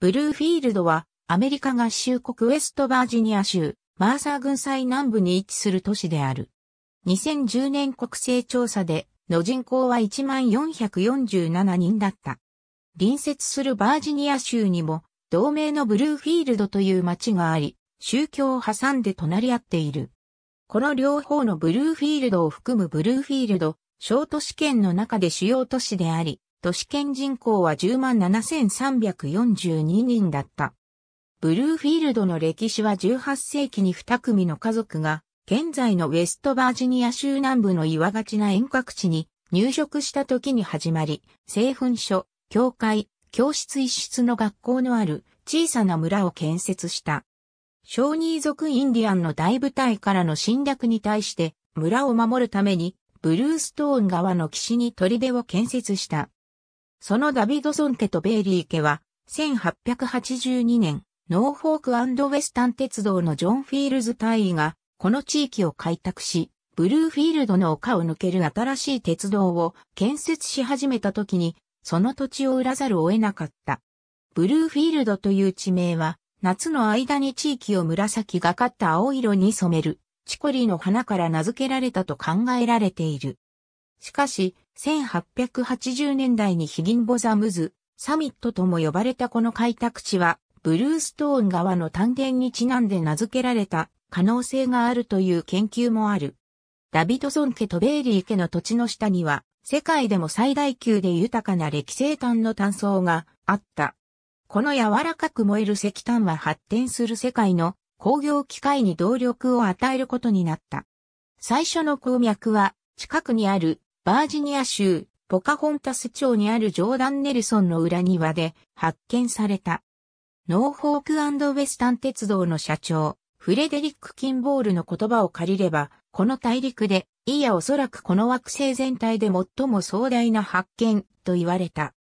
ブルーフィールドは、アメリカ合衆国ウェストバージニア州、マーサー軍最南部に位置する都市である。2010年国勢調査で、の人口は1447人だった。隣接するバージニア州にも、同名のブルーフィールドという町があり、宗教を挟んで隣り合っている。この両方のブルーフィールドを含むブルーフィールド、小都市圏の中で主要都市であり、都市圏人口は107,342人だった。ブルーフィールドの歴史は18世紀に2組の家族が、現在のウェストバージニア州南部の岩がちな遠隔地に入植した時に始まり、製粉所、教会、教室一室の学校のある小さな村を建設した。小ニー族インディアンの大部隊からの侵略に対して村を守るためにブルーストーン川の岸に砦を建設した。そのダビドソン家とベイリー家は、1882年、ノーフォークウェスタン鉄道のジョン・フィールズ大員が、この地域を開拓し、ブルーフィールドの丘を抜ける新しい鉄道を建設し始めた時に、その土地を売らざるを得なかった。ブルーフィールドという地名は、夏の間に地域を紫がかった青色に染める、チコリーの花から名付けられたと考えられている。しかし、1880年代にヒギンボザムズ、サミットとも呼ばれたこの開拓地は、ブルーストーン川の丹田にちなんで名付けられた可能性があるという研究もある。ダビドソン家とベイリー家の土地の下には、世界でも最大級で豊かな歴生炭の炭層があった。この柔らかく燃える石炭は発展する世界の工業機械に動力を与えることになった。最初の鉱脈は近くにあるバージニア州、ポカホンタス町にあるジョーダン・ネルソンの裏庭で発見された。ノーフォークウェスタン鉄道の社長、フレデリック・キンボールの言葉を借りれば、この大陸で、いやおそらくこの惑星全体で最も壮大な発見と言われた。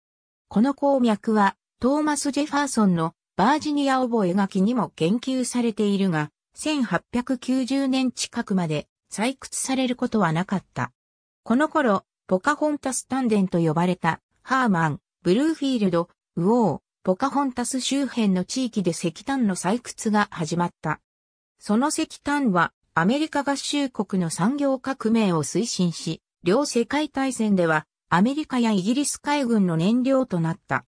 この鉱脈は、トーマス・ジェファーソンのバージニア覚書にも言及されているが、1890年近くまで採掘されることはなかった。この頃、ポカホンタス丹田と呼ばれた、ハーマン、ブルーフィールド、ウォー、ポカホンタス周辺の地域で石炭の採掘が始まった。その石炭は、アメリカ合衆国の産業革命を推進し、両世界大戦ではアメリカやイギリス海軍の燃料となった。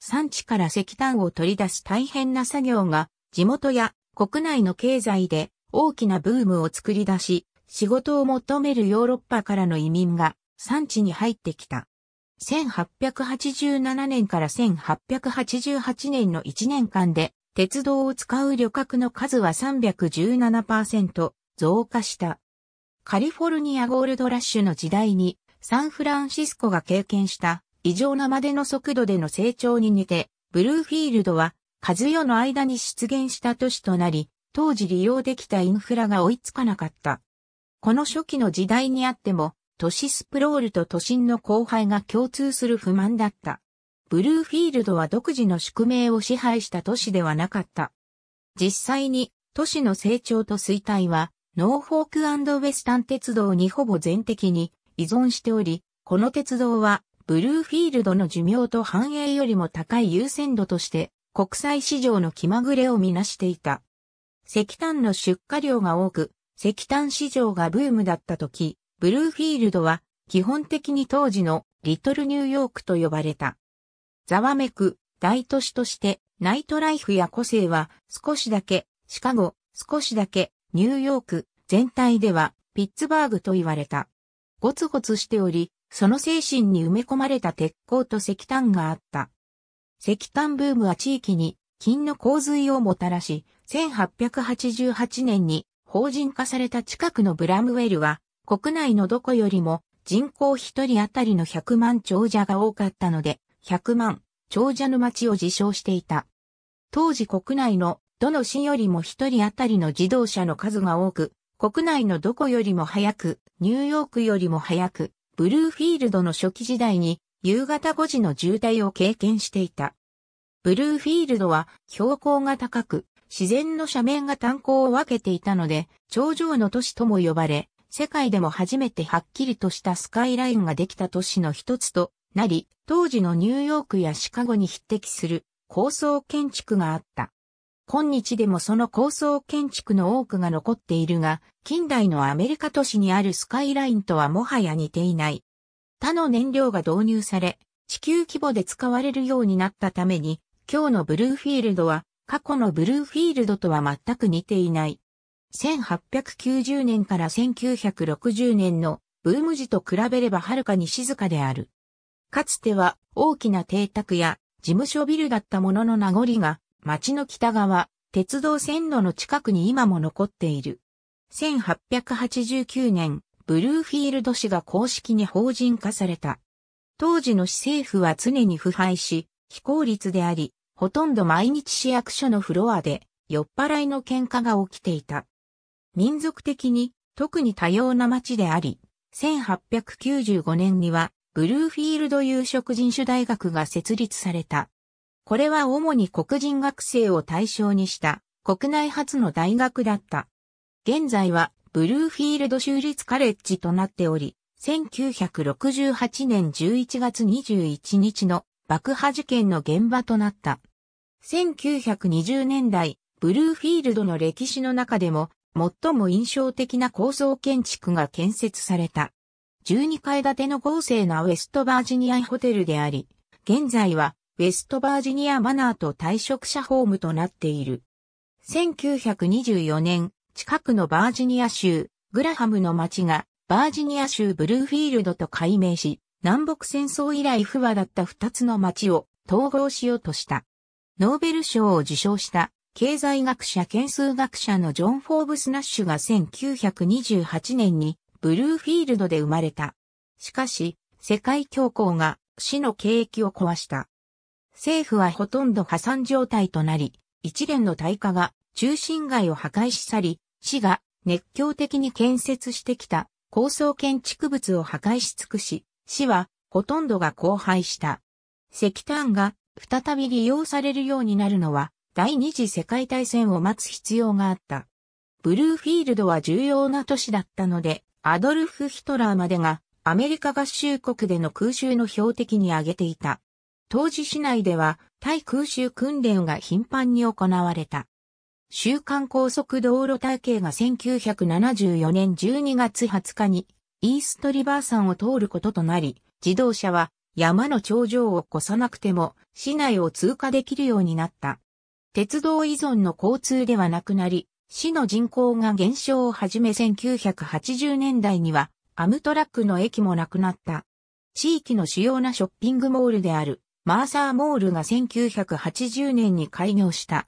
産地から石炭を取り出す大変な作業が地元や国内の経済で大きなブームを作り出し、仕事を求めるヨーロッパからの移民が産地に入ってきた。1887年から1888年の1年間で鉄道を使う旅客の数は317%増加した。カリフォルニアゴールドラッシュの時代にサンフランシスコが経験した異常なまでの速度での成長に似て、ブルーフィールドは数世の間に出現した都市となり、当時利用できたインフラが追いつかなかった。この初期の時代にあっても、都市スプロールと都心の荒廃が共通する不満だった。ブルーフィールドは独自の宿命を支配した都市ではなかった。実際に都市の成長と衰退はノーフォークウェスタン鉄道にほぼ全的に依存しており、この鉄道はブルーフィールドの寿命と繁栄よりも高い優先度として国際市場の気まぐれをみなしていた。石炭の出荷量が多く、石炭市場がブームだった時、ブルーフィールドは基本的に当時のリトルニューヨークと呼ばれた。ざわめく大都市としてナイトライフや個性は少しだけシカゴ、少しだけニューヨーク全体ではピッツバーグと言われた。ゴツゴツしており、その精神に埋め込まれた鉄鋼と石炭があった。石炭ブームは地域に金の洪水をもたらし、1888年に法人化された近くのブラムウェルは、国内のどこよりも人口1人当たりの100万長者が多かったので、100万長者の町を自称していた。当時国内のどの市よりも1人当たりの自動車の数が多く、国内のどこよりも早く、ニューヨークよりも早く、ブルーフィールドの初期時代に夕方5時の渋滞を経験していた。ブルーフィールドは標高が高く、自然の斜面が炭鉱を分けていたので、頂上の都市とも呼ばれ、世界でも初めてはっきりとしたスカイラインができた都市の一つとなり、当時のニューヨークやシカゴに匹敵する高層建築があった。今日でもその高層建築の多くが残っているが、近代のアメリカ都市にあるスカイラインとはもはや似ていない。他の燃料が導入され、地球規模で使われるようになったために、今日のブルーフィールドは過去のブルーフィールドとは全く似ていない。1890年から1960年のブーム時と比べればはるかに静かである。かつては大きな邸宅や事務所ビルだったものの名残が町の北側、鉄道線路の近くに今も残っている。1889年、ブルーフィールド市が公式に法人化された。当時の市政府は常に腐敗し、非効率であり、ほとんど毎日市役所のフロアで酔っ払いの喧嘩が起きていた。民族的に特に多様な町であり、1895年にはブルーフィールド有色人種大学が設立された。これは主に黒人学生を対象にした国内初の大学だった。現在はブルーフィールド州立カレッジとなっており、1968年11月21日の爆破事件の現場となった。1920年代、ブルーフィールドの歴史の中でも、最も印象的な高層建築が建設された。12階建ての豪勢なウェストバージニアホテルであり、現在はウェストバージニアマナーと退職者ホームとなっている。1924年、近くのバージニア州、グラハムの町がバージニア州ブルーフィールドと改名し、南北戦争以来不和だった二つの町を統合しようとした。ノーベル賞を受賞した経済学者研数学者のジョン・フォーブス・ナッシュが1928年にブルーフィールドで生まれた。しかし、世界恐慌が市の景気を壊した。政府はほとんど破産状態となり、一連の大火が中心街を破壊し去り、市が熱狂的に建設してきた高層建築物を破壊し尽くし、市はほとんどが荒廃した。石炭が再び利用されるようになるのは第二次世界大戦を待つ必要があった。ブルーフィールドは重要な都市だったので、アドルフ・ヒトラーまでがアメリカ合衆国での空襲の標的に挙げていた。当時市内では対空襲訓練が頻繁に行われた。週刊高速道路体系が1974年12月20日にイーストリバー山を通ることとなり、自動車は山の頂上を越さなくても市内を通過できるようになった。鉄道依存の交通ではなくなり、市の人口が減少をはじめ1980年代にはアムトラックの駅もなくなった。地域の主要なショッピングモールであるマーサーモールが1980年に開業した。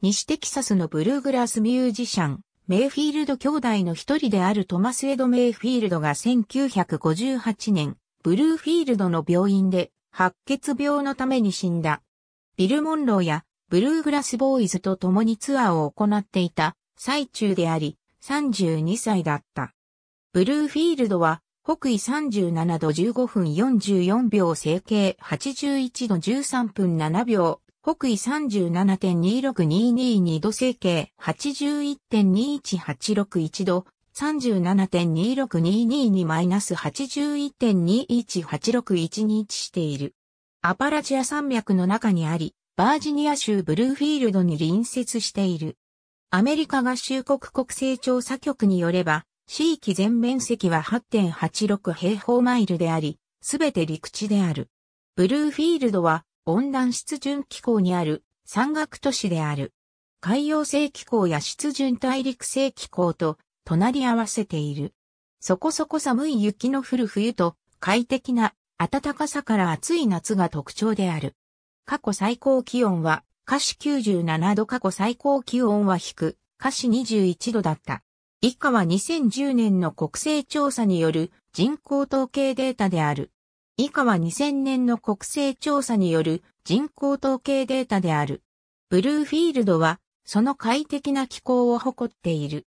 西テキサスのブルーグラスミュージシャン、メイフィールド兄弟の一人であるトマス・エド・メイフィールドが1958年、ブルーフィールドの病院で白血病のために死んだ。ビル・モンローやブルーグラス・ボーイズと共にツアーを行っていた最中であり、32歳だった。ブルーフィールドは北緯37度15分44秒整形81度13分7秒北緯37.26222度整形81.21861度、3 7 2 6 2 2 2 8 1 2 1 8 6 1位置している。アパラチア山脈の中にあり、バージニア州ブルーフィールドに隣接している。アメリカ合衆国国勢調査局によれば、地域全面積は8.86平方マイルであり、すべて陸地である。ブルーフィールドは温暖湿潤気候にある山岳都市である。海洋性気候や湿潤大陸性気候と隣り合わせている。そこそこ寒い雪の降る冬と快適な暖かさから暑い夏が特徴である。過去最高気温は、華氏97度過去最高気温は低、華氏21度だった。以下は2010年の国勢調査による人口統計データである。以下は2000年の国勢調査による人口統計データである。ブルーフィールドは、その快適な気候を誇っている。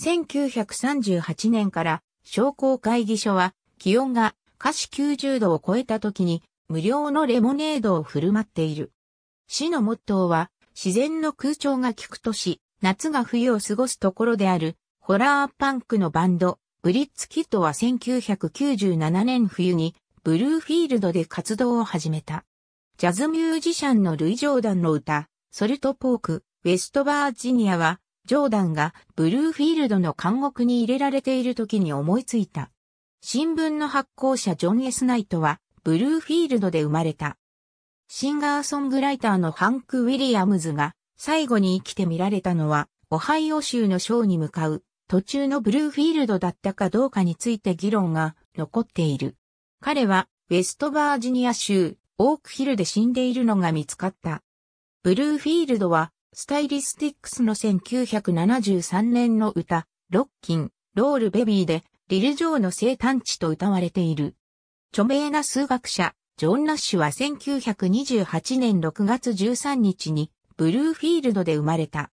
1938年から商工会議所は気温が華氏90度を超えた時に無料のレモネードを振る舞っている。市のモットーは自然の空調が効くとし、夏が冬を過ごすところであるホラーパンクのバンド、ブリッツキットは1997年冬にブルーフィールドで活動を始めた。ジャズミュージシャンのルイ・ジョーダンの歌、ソルト・ポーク、ウェスト・バージニアは、ジョーダンがブルーフィールドの監獄に入れられている時に思いついた。新聞の発行者ジョン・エスナイトは、ブルーフィールドで生まれた。シンガーソングライターのハンク・ウィリアムズが、最後に生きて見られたのは、オハイオ州のショーに向かう、途中のブルーフィールドだったかどうかについて議論が残っている。彼はウェストバージニア州オークヒルで死んでいるのが見つかった。ブルーフィールドはスタイリスティックスの1973年の歌、ロッキン、ロールベビーでリル・ジョーの生誕地と歌われている。著名な数学者、ジョン・ナッシュは1928年6月13日にブルーフィールドで生まれた。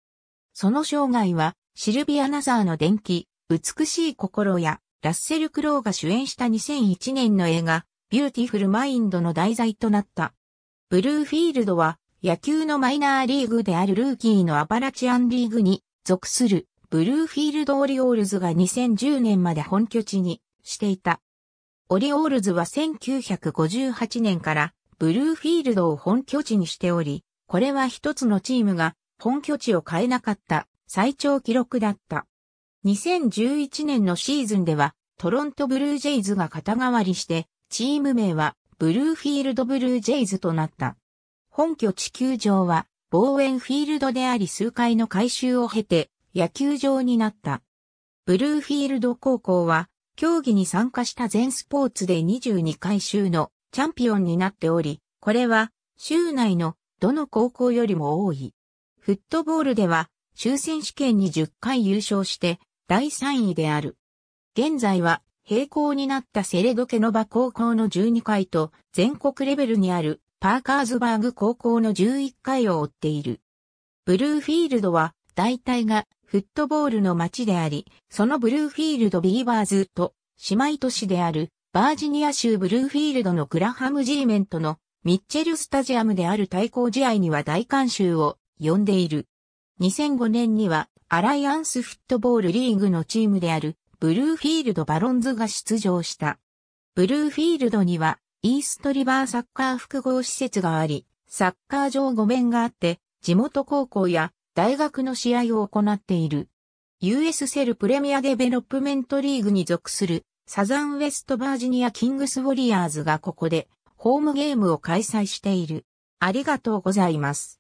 その生涯はシルビア・ナザーの伝記、美しい心やラッセル・クロウが主演した2001年の映画、ビューティフル・マインドの題材となった。ブルーフィールドは、野球のマイナーリーグであるルーキーのアパラチアンリーグに属するブルーフィールド・オリオールズが2010年まで本拠地にしていた。オリオールズは1958年からブルーフィールドを本拠地にしており、これは一つのチームが本拠地を変えなかった最長記録だった。2011年のシーズンでは、トロントブルージェイズが肩代わりして、チーム名は、ブルーフィールドブルージェイズとなった。本拠地球場は、望遠フィールドであり数回の改修を経て、野球場になった。ブルーフィールド高校は、競技に参加した全スポーツで22回収のチャンピオンになっており、これは、州内のどの高校よりも多い。フットボールでは、州選手権に10回優勝して、第3位である。現在は、平行になったセレドケノバ高校の12回と、全国レベルにあるパーカーズバーグ高校の11回を追っている。ブルーフィールドは、大体がフットボールの街であり、そのブルーフィールドビーバーズと姉妹都市であるバージニア州ブルーフィールドのグラハムジーメントのミッチェルスタジアムである対抗試合には大観衆を呼んでいる。2005年にはアライアンスフットボールリーグのチームであるブルーフィールドバロンズが出場した。ブルーフィールドにはイーストリバーサッカー複合施設があり、サッカー場5面があって、地元高校や大学の試合を行っている。US セルプレミアデベロップメントリーグに属するサザンウェストバージニアキングスウォリアーズがここでホームゲームを開催している。ありがとうございます。